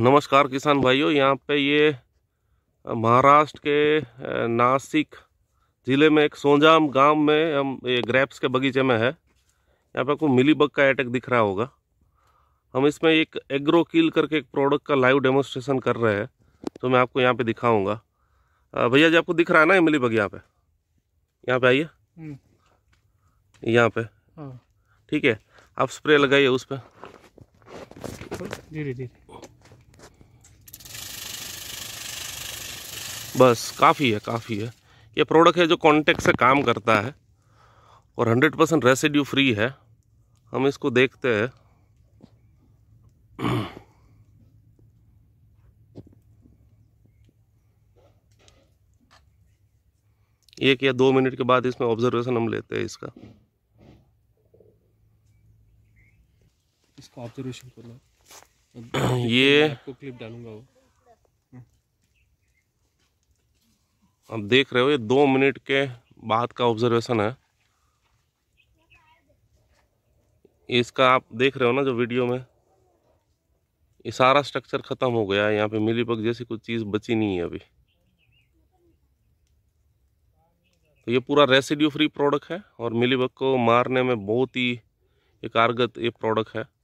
नमस्कार किसान भाइयों यहाँ पे ये महाराष्ट्र के नासिक ज़िले में एक सोजाम गांव में हम ये ग्रेप्स के बगीचे में है यहाँ पे आपको मिली बग का अटैक दिख रहा होगा हम इसमें एक एग्रो किल करके एक प्रोडक्ट का लाइव डेमोस्ट्रेशन कर रहे हैं तो मैं आपको यहाँ पे दिखाऊंगा भैया जी आपको दिख रहा है ना ये मिली बग यहाँ पे यहाँ पे आइए हम्म। यहाँ पे हाँ। ठीक है आप स्प्रे लगाइए उस पर धीरे धीरे बस काफ़ी है काफ़ी है ये प्रोडक्ट है जो कॉन्टेक्ट से काम करता है और 100 परसेंट रेसिड्यू फ्री है हम इसको देखते हैं एक या दो मिनट के बाद इसमें ऑब्जर्वेशन हम लेते हैं इसका इसका ऑब्जर्वेशन कर ये आपको क्लिप डालूंगा वो आप देख रहे हो ये दो मिनट के बाद का ऑब्जर्वेशन है इसका आप देख रहे हो ना जो वीडियो में ये सारा स्ट्रक्चर ख़त्म हो गया है यहाँ पे मिलीबग जैसी कुछ चीज़ बची नहीं है अभी तो ये पूरा रेसिड्यू फ्री प्रोडक्ट है और मिली को मारने में बहुत ही एक कारगर ये प्रोडक्ट है